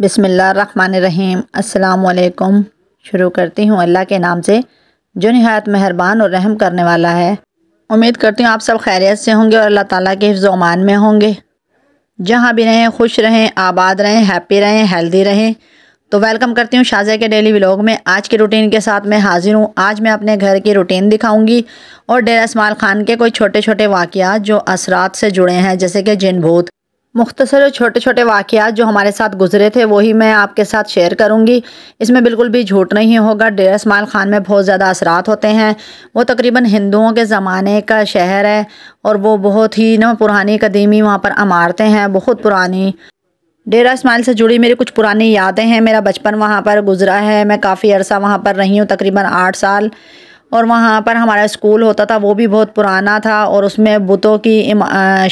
बिसमीम् अल्लाम शुरू करती हूँ अल्लाह के नाम से जो नहायत मेहरबान और रहम करने वाला है उम्मीद करती हूँ आप सब खैरियत से होंगे और अल्लाह ताला के हिफ्ज़ में होंगे जहाँ भी रहें खुश रहें आबाद रहें हैप्पी रहें हेल्दी रहें तो वेलकम करती हूँ शाजा के डेली व्लॉग में आज के रूटीन के साथ मैं हाज़िर हूँ आज मैं अपने घर की रूटीन दिखाऊंगी और डेरा इसमाल खान के कोई छोटे छोटे वाक़ जो असरात से जुड़े हैं जैसे कि जिन भूत मुख्तसर छोटे छोटे वाक़ात जो हमारे साथ गुजरे थे वही मैं आपके साथ शेयर करूँगी इसमें बिल्कुल भी झूठ नहीं होगा डेरा इसमाइल ख़ान में बहुत ज़्यादा असरात होते हैं वो तकरीबन हिंदुओं के ज़माने का शहर है और वो बहुत ही ना पुरानी कदीमी वहाँ पर इमारतें हैं बहुत पुरानी डेरा इसमाइल से जुड़ी मेरी कुछ पुरानी यादें हैं मेरा बचपन वहाँ पर गुजरा है मैं काफ़ी अरसा वहाँ पर रही हूँ तकरीबन आठ साल और वहाँ पर हमारा स्कूल होता था वो भी बहुत पुराना था और उसमें बुतों की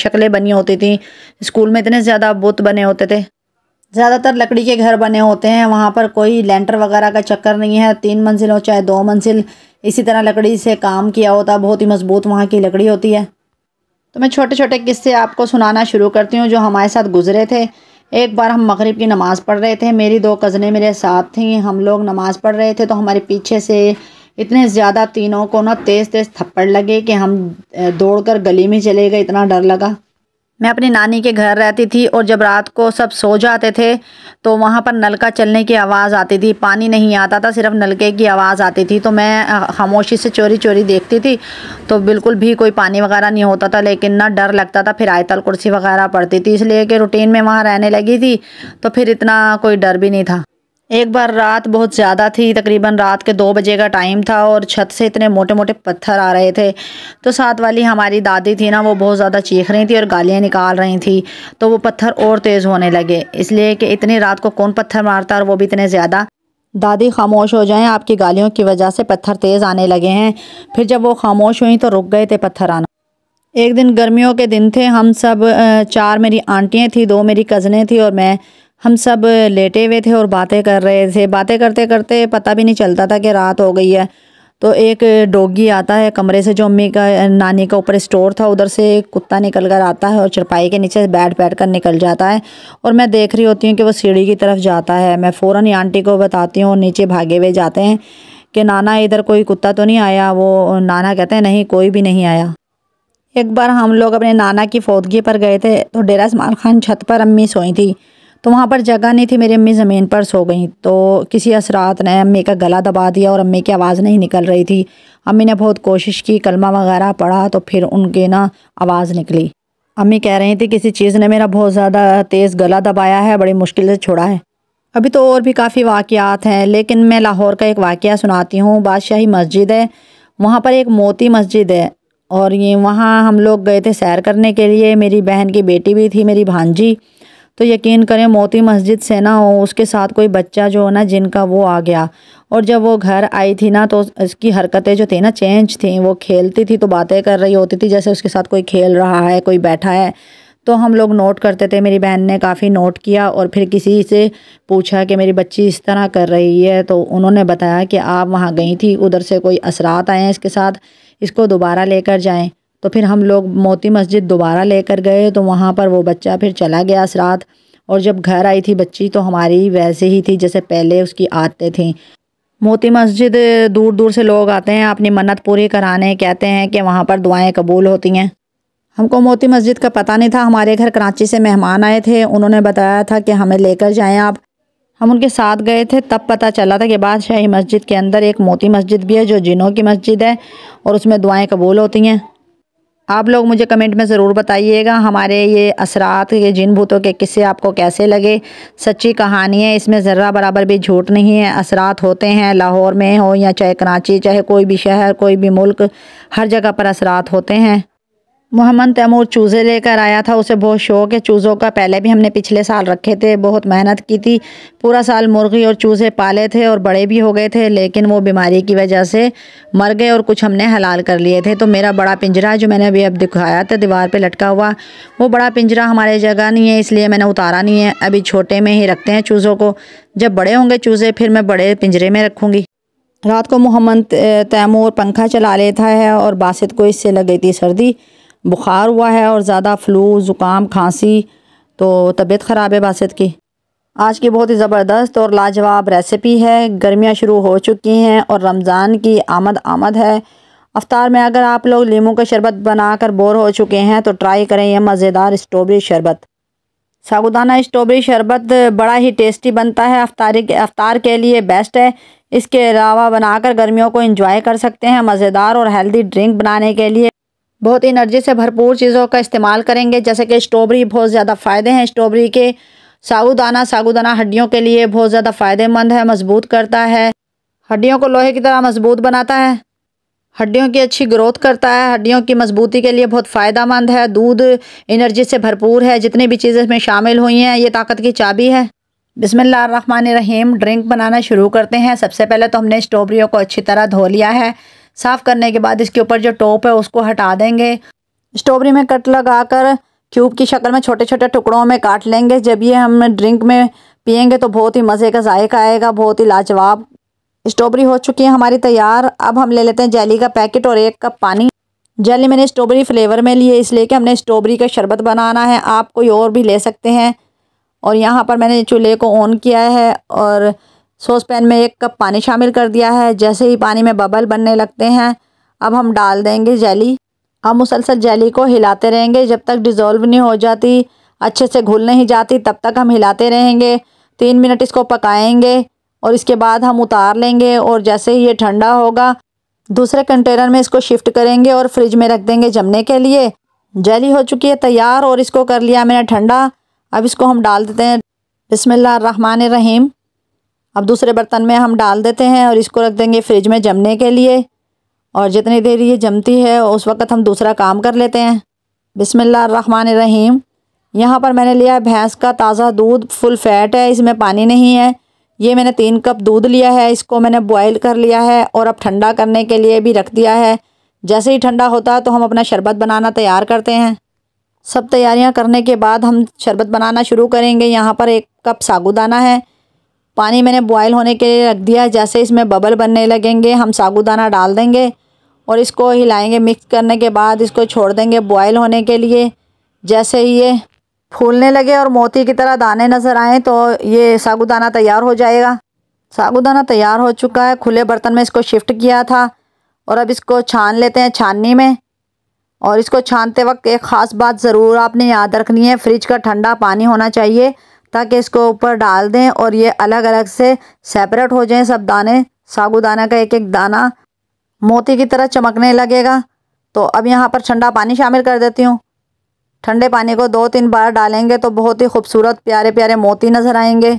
शक्लें बनी होती थी स्कूल में इतने ज़्यादा बुत बने होते थे ज़्यादातर लकड़ी के घर बने होते हैं वहाँ पर कोई लेंटर वगैरह का चक्कर नहीं है तीन मंजिल हो चाहे दो मंजिल इसी तरह लकड़ी से काम किया होता बहुत ही मज़बूत वहाँ की लकड़ी होती है तो मैं छोटे छोटे किस्से आपको सुनाना शुरू करती हूँ जो हमारे साथ गुजरे थे एक बार हम मगरिब की नमाज़ पढ़ रहे थे मेरी दो कज़नें मेरे साथ थीं हम लोग नमाज़ पढ़ रहे थे तो हमारे पीछे से इतने ज़्यादा तीनों को ना तेज़ तेज़ थप्पड़ लगे कि हम दौड़कर गली में चले गए इतना डर लगा मैं अपनी नानी के घर रहती थी और जब रात को सब सो जाते थे तो वहाँ पर नलका चलने की आवाज़ आती थी पानी नहीं आता था सिर्फ नलके की आवाज़ आती थी तो मैं खामोशी से चोरी चोरी देखती थी तो बिल्कुल भी कोई पानी वगैरह नहीं होता था लेकिन ना डर लगता था फिर आयतल कुर्सी वगैरह पड़ती थी इसलिए कि रूटीन में वहाँ रहने लगी थी तो फिर इतना कोई डर भी नहीं था एक बार रात बहुत ज़्यादा थी तकरीबन रात के दो बजे का टाइम था और छत से इतने मोटे मोटे पत्थर आ रहे थे तो साथ वाली हमारी दादी थी ना वो बहुत ज़्यादा चीख रही थी और गालियाँ निकाल रही थी तो वो पत्थर और तेज़ होने लगे इसलिए कि इतनी रात को कौन पत्थर मारता और वो भी इतने ज़्यादा दादी खामोश हो जाएं आपकी गालियों की वजह से पत्थर तेज़ आने लगे हैं फिर जब वो खामोश हुई तो रुक गए थे पत्थर आना एक दिन गर्मियों के दिन थे हम सब चार मेरी आंटियाँ थी दो मेरी कज़नें थी और मैं हम सब लेटे हुए थे और बातें कर रहे थे बातें करते करते पता भी नहीं चलता था कि रात हो गई है तो एक डोगी आता है कमरे से जो अम्मी का नानी का ऊपर स्टोर था उधर से कुत्ता निकल कर आता है और चरपाई के नीचे बैठ बैठ कर निकल जाता है और मैं देख रही होती हूँ कि वो सीढ़ी की तरफ जाता है मैं फ़ौरन ही आंटी को बताती हूँ और नीचे भागे हुए जाते हैं कि नाना इधर कोई कुत्ता तो नहीं आया वो नाना कहते हैं नहीं कोई भी नहीं आया एक बार हम लोग अपने नाना की फौदगी पर गए थे तो डेरा इसमाल खान छत पर अम्मी सोई थी तो वहाँ पर जगह नहीं थी मेरी अम्मी ज़मीन पर सो गई तो किसी असरात ने अम्मी का गला दबा दिया और अम्मी की आवाज़ नहीं निकल रही थी अम्मी ने बहुत कोशिश की कलमा वगैरह पढ़ा तो फिर उनके ना आवाज़ निकली अम्मी कह रही थी किसी चीज़ ने मेरा बहुत ज़्यादा तेज़ गला दबाया है बड़ी मुश्किल से छोड़ा है अभी तो और भी काफ़ी वाक़ात हैं लेकिन मैं लाहौर का एक वाक़ सुनाती हूँ बादशाही मस्जिद है वहाँ पर एक मोती मस्जिद है और ये वहाँ हम लोग गए थे सैर करने के लिए मेरी बहन की बेटी भी थी मेरी भांजी तो यकीन करें मोती मस्जिद से ना हो उसके साथ कोई बच्चा जो हो ना जिनका वो आ गया और जब वो घर आई थी ना तो उसकी हरकतें जो थी ना चेंज थी वो खेलती थी तो बातें कर रही होती थी जैसे उसके साथ कोई खेल रहा है कोई बैठा है तो हम लोग नोट करते थे मेरी बहन ने काफ़ी नोट किया और फिर किसी से पूछा कि मेरी बच्ची इस तरह कर रही है तो उन्होंने बताया कि आप वहाँ गई थी उधर से कोई असरात आए हैं इसके साथ इसको दोबारा लेकर जाएं तो फिर हम लोग मोती मस्जिद दोबारा लेकर गए तो वहाँ पर वो बच्चा फिर चला गया इस रात और जब घर आई थी बच्ची तो हमारी वैसे ही थी जैसे पहले उसकी आदतें थी मोती मस्जिद दूर दूर से लोग आते हैं अपनी मन्नत पूरी कराने कहते हैं कि वहाँ पर दुआएं कबूल होती हैं हमको मोती मस्जिद का पता नहीं था हमारे घर कराची से मेहमान आए थे उन्होंने बताया था कि हमें लेकर जाएं आप हम उनके साथ गए थे तब पता चला था कि बादशाही मस्जिद के अंदर एक मोती मस्जिद भी है जो जिनों की मस्जिद है और उसमें दुआएँ कबूल होती हैं आप लोग मुझे कमेंट में ज़रूर बताइएगा हमारे ये असरात ये जिन भूतों के किस्से आपको कैसे लगे सच्ची कहानी है इसमें ज़र्रा बराबर भी झूठ नहीं है असरात होते हैं लाहौर में हो या चाहे कराची चाहे कोई भी शहर कोई भी मुल्क हर जगह पर असरात होते हैं मोहम्मद तैमूर चूज़े लेकर आया था उसे बहुत शौक है चूज़ों का पहले भी हमने पिछले साल रखे थे बहुत मेहनत की थी पूरा साल मुर्गी और चूज़े पाले थे और बड़े भी हो गए थे लेकिन वो बीमारी की वजह से मर गए और कुछ हमने हलाल कर लिए थे तो मेरा बड़ा पिंजरा जो मैंने अभी अब दिखाया था दीवार पर लटका हुआ वो बड़ा पिंजरा हमारे जगह नहीं है इसलिए मैंने उतारा नहीं है अभी छोटे में ही रखते हैं चूज़ों को जब बड़े होंगे चूज़े फिर मैं बड़े पिंजरे में रखूँगी रात को मोहम्मद तैमूर पंखा चला लेता है और बासित को इससे लग गई थी सर्दी बुखार हुआ है और ज़्यादा फ्लू ज़ुकाम खांसी तो तबीयत ख़राब है बासित की आज की बहुत ही ज़बरदस्त और लाजवाब रेसिपी है गर्मियाँ शुरू हो चुकी हैं और रमज़ान की आमद आमद है अफ्तार में अगर आप लोग लीमू का शरबत बनाकर बोर हो चुके हैं तो ट्राई करें यह मज़ेदार स्ट्रॉबेरी शरबत साबुदाना स्ट्रॉबेरी शरबत बड़ा ही टेस्टी बनता है अफ्तारी के अफ्तार के लिए बेस्ट है इसके अलावा बनाकर गर्मियों को इंजॉय कर सकते हैं मज़ेदार और हेल्दी ड्रिंक बनाने के लिए बहुत एनर्जी से भरपूर चीज़ों का इस्तेमाल करेंगे जैसे कि स्ट्रॉबेरी बहुत ज़्यादा फ़ायदे हैं स्ट्रॉबेरी के साबुदाना साबुदाना हड्डियों के लिए बहुत ज़्यादा फ़ायदेमंद है मजबूत करता है हड्डियों को लोहे की तरह मजबूत बनाता है हड्डियों की अच्छी ग्रोथ करता है हड्डियों की मजबूती के लिए बहुत मंद है दूध एनर्जी से भरपूर है जितनी भी चीज़ें इसमें शामिल हुई हैं ये ताकत की चाबी है बिसमिल्ल रहीम ड्रिंक बनाना शुरू करते हैं सबसे पहले तो हमने स्ट्रॉबेरियों को अच्छी तरह धो लिया है साफ़ करने के बाद इसके ऊपर जो टॉप है उसको हटा देंगे स्ट्रॉबेरी में कट लगा कर क्यूब की शक्ल में छोटे छोटे टुकड़ों में काट लेंगे जब ये हम ड्रिंक में पियेंगे तो बहुत ही मज़े का जायका आएगा बहुत ही लाजवाब स्ट्रॉबेरी हो चुकी है हमारी तैयार अब हम ले लेते हैं जेली का पैकेट और एक कप पानी जेली मैंने स्ट्रॉबेरी फ्लेवर में लिए इसलिए कि हमने स्ट्रॉबेरी का शरबत बनाना है आप कोई और भी ले सकते हैं और यहाँ पर मैंने चूल्हे को ऑन किया है और सॉस पैन में एक कप पानी शामिल कर दिया है जैसे ही पानी में बबल बनने लगते हैं अब हम डाल देंगे जेली हम मुसलसल जेली को हिलाते रहेंगे जब तक डिज़ोल्व नहीं हो जाती अच्छे से घुल नहीं जाती तब तक हम हिलाते रहेंगे तीन मिनट इसको पकाएंगे और इसके बाद हम उतार लेंगे और जैसे ही ये ठंडा होगा दूसरे कंटेनर में इसको शिफ्ट करेंगे और फ्रिज में रख देंगे जमने के लिए जेली हो चुकी है तैयार और इसको कर लिया मैंने ठंडा अब इसको हम डाल देते हैं बसमिल्ल रहीम अब दूसरे बर्तन में हम डाल देते हैं और इसको रख देंगे फ्रिज में जमने के लिए और जितनी देर ये जमती है उस वक्त हम दूसरा काम कर लेते हैं रहमान रहीम यहाँ पर मैंने लिया है भैंस का ताज़ा दूध फुल फैट है इसमें पानी नहीं है ये मैंने तीन कप दूध लिया है इसको मैंने बॉयल कर लिया है और अब ठंडा करने के लिए भी रख दिया है जैसे ही ठंडा होता है तो हम अपना शरबत बनाना तैयार करते हैं सब तैयारियां करने के बाद हम शरबत बनाना शुरू करेंगे यहाँ पर एक कप सागुदाना है पानी मैंने बॉयल होने के लिए रख दिया जैसे इसमें बबल बनने लगेंगे हम साबुदाना डाल देंगे और इसको हिलाएंगे मिक्स करने के बाद इसको छोड़ देंगे बॉयल होने के लिए जैसे ही ये फूलने लगे और मोती की तरह दाने नज़र आएँ तो ये साबुदाना तैयार हो जाएगा साबुदाना तैयार हो चुका है खुले बर्तन में इसको शिफ्ट किया था और अब इसको छान लेते हैं छाननी में और इसको छानते वक्त एक ख़ास बात ज़रूर आपने याद रखनी है फ्रिज का ठंडा पानी होना चाहिए ताकि इसको ऊपर डाल दें और ये अलग अलग से सेपरेट हो जाएं सब दाने सागुदाना का एक एक दाना मोती की तरह चमकने लगेगा तो अब यहाँ पर ठंडा पानी शामिल कर देती हूँ ठंडे पानी को दो तीन बार डालेंगे तो बहुत ही खूबसूरत प्यारे प्यारे मोती नज़र आएंगे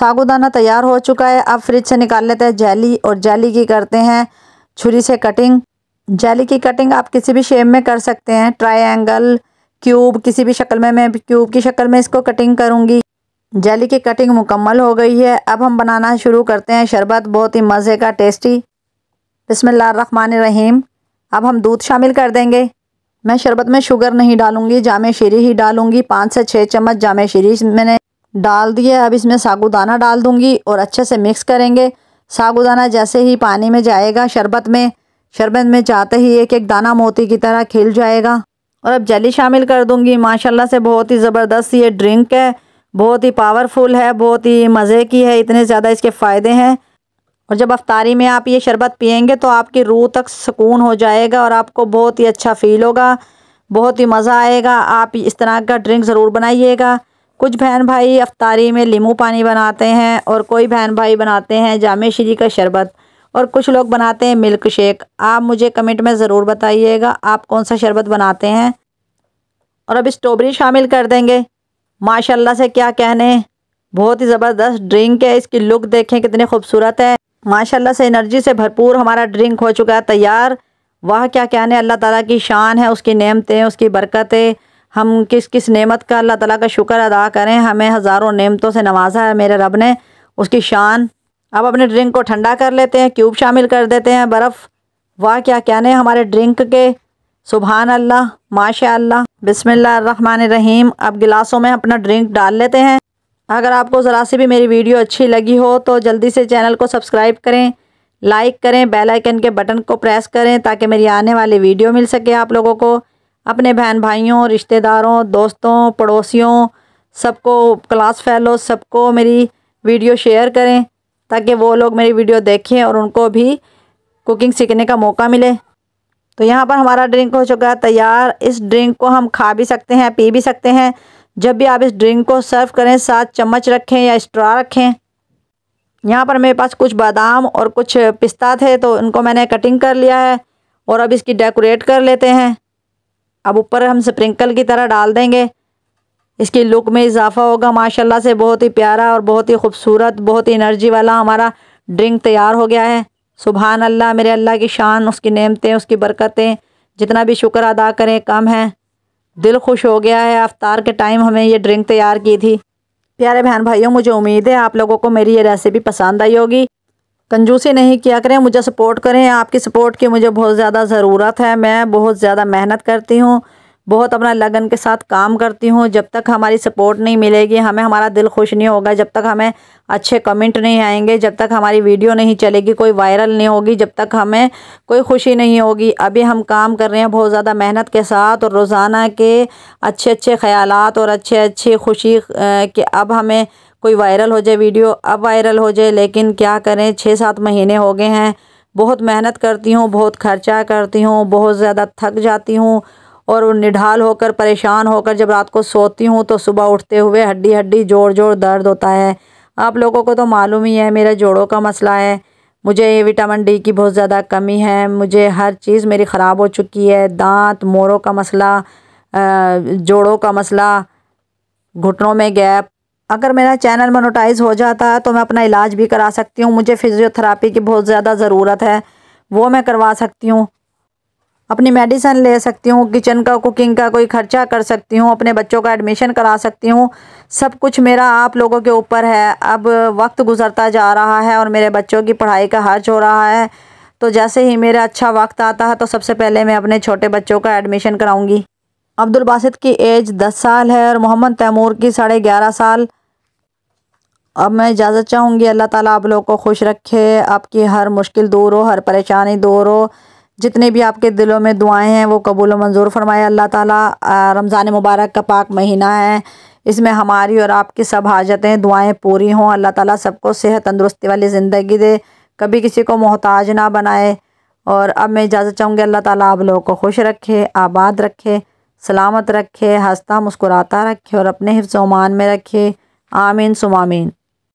सागुदाना तैयार हो चुका है अब फ्रिज से निकाल लेते हैं जैली और जैली की करते हैं छुरी से कटिंग जैली की कटिंग आप किसी भी शेप में कर सकते हैं ट्राई क्यूब किसी भी शक्ल में मैं क्यूब की शक्ल में इसको कटिंग करूँगी जेली की कटिंग मुकम्मल हो गई है अब हम बनाना शुरू करते हैं शरबत बहुत ही मज़े का टेस्टी रहीम अब हम दूध शामिल कर देंगे मैं शरबत में शुगर नहीं डालूंगी जाम शीरी ही डालूंगी पाँच से छः चम्मच जाम शीरी मैंने डाल दिए अब इसमें सागुदाना डाल दूंगी और अच्छे से मिक्स करेंगे सागुदाना जैसे ही पानी में जाएगा शरबत में शरबत में जाते ही एक एक दाना मोती की तरह खिल जाएगा और अब जली शामिल कर दूंगी माशाल्लाह से बहुत ही ज़बरदस्त ये ड्रिंक है बहुत ही पावरफुल है बहुत ही मज़े की है इतने ज़्यादा इसके फ़ायदे हैं और जब अफ्तारी में आप ये शरबत पियेंगे तो आपकी रूह तक सुकून हो जाएगा और आपको बहुत ही अच्छा फ़ील होगा बहुत ही मज़ा आएगा आप इस तरह का ड्रिंक ज़रूर बनाइएगा कुछ बहन भाई अफ्तारी में लीमू पानी बनाते हैं और कोई बहन भाई बनाते हैं जामे श्री का शरबत और कुछ लोग बनाते हैं मिल्क शेक आप मुझे कमेंट में ज़रूर बताइएगा आप कौन सा शरबत बनाते हैं और अब स्ट्रॉबेरी शामिल कर देंगे माशाल्लाह से क्या कहने बहुत ही ज़बरदस्त ड्रिंक है इसकी लुक देखें कितनी खूबसूरत है माशाल्लाह से एनर्जी से भरपूर हमारा ड्रिंक हो चुका है तैयार वह क्या कहने अल्लाह ताला की शान है उसकी नेमतें उसकी बरकतें हम किस किस नेमत का अल्लाह ताला का शुक्र अदा करें हमें हज़ारों नेमतों से नवाजा है मेरे रब ने उसकी शान अब अपने ड्रिंक को ठंडा कर लेते हैं क्यूब शामिल कर देते हैं बर्फ़ वाह क्या कहने हमारे ड्रिंक के सुबहान अल्लाह माशा अल्लाह रहीम अब गिलासों में अपना ड्रिंक डाल लेते हैं अगर आपको ज़रा सी भी मेरी वीडियो अच्छी लगी हो तो जल्दी से चैनल को सब्सक्राइब करें लाइक करें बेल आइकन के बटन को प्रेस करें ताकि मेरी आने वाली वीडियो मिल सके आप लोगों को अपने बहन भाइयों रिश्तेदारों दोस्तों पड़ोसियों सबको क्लास फैलो सबको मेरी वीडियो शेयर करें ताकि वो लोग मेरी वीडियो देखें और उनको भी कुकिंग सीखने का मौका मिले तो यहाँ पर हमारा ड्रिंक हो चुका है तैयार इस ड्रिंक को हम खा भी सकते हैं पी भी सकते हैं जब भी आप इस ड्रिंक को सर्व करें साथ चम्मच रखें या स्ट्रा रखें यहाँ पर मेरे पास कुछ बादाम और कुछ पिस्ता थे तो उनको मैंने कटिंग कर लिया है और अब इसकी डेकोरेट कर लेते हैं अब ऊपर हम स्प्रिंकल की तरह डाल देंगे इसके लुक में इजाफा होगा माशाल्लाह से बहुत ही प्यारा और बहुत ही खूबसूरत बहुत ही एनर्जी वाला हमारा ड्रिंक तैयार हो गया है सुबहान अल्लाह मेरे अल्लाह की शान उसकी नेमतें उसकी बरकतें जितना भी शुक्र अदा करें कम है दिल खुश हो गया है अफ्तार के टाइम हमें ये ड्रिंक तैयार की थी प्यारे बहन भाइयों मुझे उम्मीद है आप लोगों को मेरी ये रेसिपी पसंद आई होगी कंजूसी नहीं किया करें मुझे सपोर्ट करें आपकी सपोर्ट की मुझे बहुत ज़्यादा ज़रूरत है मैं बहुत ज़्यादा मेहनत करती हूँ बहुत अपना लगन के साथ काम करती हूँ जब तक हमारी सपोर्ट नहीं मिलेगी हमें हमारा दिल खुश नहीं होगा जब तक हमें अच्छे कमेंट नहीं आएंगे जब तक हमारी वीडियो नहीं चलेगी कोई वायरल नहीं होगी जब तक हमें कोई खुशी नहीं होगी अभी हम काम कर रहे हैं बहुत ज़्यादा मेहनत के साथ और रोज़ाना के अच्छे अच्छे ख्याल और अच्छे अच्छे खुशी के अब हमें कोई वायरल हो जाए वीडियो अब वायरल हो जाए लेकिन क्या करें छः सात महीने हो गए हैं बहुत मेहनत करती हूँ बहुत खर्चा करती हूँ बहुत ज़्यादा थक जाती हूँ और निढाल होकर परेशान होकर जब रात को सोती हूँ तो सुबह उठते हुए हड्डी हड्डी जोड़ जोर दर्द होता है आप लोगों को तो मालूम ही है मेरा जोड़ों का मसला है मुझे ये विटामिन डी की बहुत ज़्यादा कमी है मुझे हर चीज़ मेरी ख़राब हो चुकी है दांत मोरों का मसला जोड़ों का मसला घुटनों में गैप अगर मेरा चैनल मोनोटाइज हो जाता है तो मैं अपना इलाज भी करा सकती हूँ मुझे फिज़ियोथेरापी की बहुत ज़्यादा ज़रूरत है वो मैं करवा सकती हूँ अपनी मेडिसिन ले सकती हूँ किचन का कुकिंग का कोई खर्चा कर सकती हूँ अपने बच्चों का एडमिशन करा सकती हूँ सब कुछ मेरा आप लोगों के ऊपर है अब वक्त गुजरता जा रहा है और मेरे बच्चों की पढ़ाई का खर्च हो रहा है तो जैसे ही मेरा अच्छा वक्त आता है तो सबसे पहले मैं अपने छोटे बच्चों का एडमिशन कराऊंगी अब्दुल बासित की एज दस साल है और मोहम्मद तैमूर की साढ़े ग्यारह साल अब मैं इजाज़त चाहूँगी अल्लाह ताला आप लोग को खुश रखे आपकी हर मुश्किल दूर हो हर परेशानी दूर हो जितने भी आपके दिलों में दुआएं हैं वो कबूल मंजूर फरमाए अल्लाह ताला रमज़ान मुबारक का पाक महीना है इसमें हमारी और आपकी सब हाजतें दुआएं पूरी हों अल्लाह ताला सबको सेहत तंदुरुस्ती वाली ज़िंदगी दे कभी किसी को मोहताज ना बनाए और अब मैं इजाज़त चाहूँगी अल्लाह ताला आप लोगों को खुश रखे आबाद रखे सलामत रखे हंसता मुस्कुराता रखे और अपने हिफ्स में रखे आमीन सुमामीन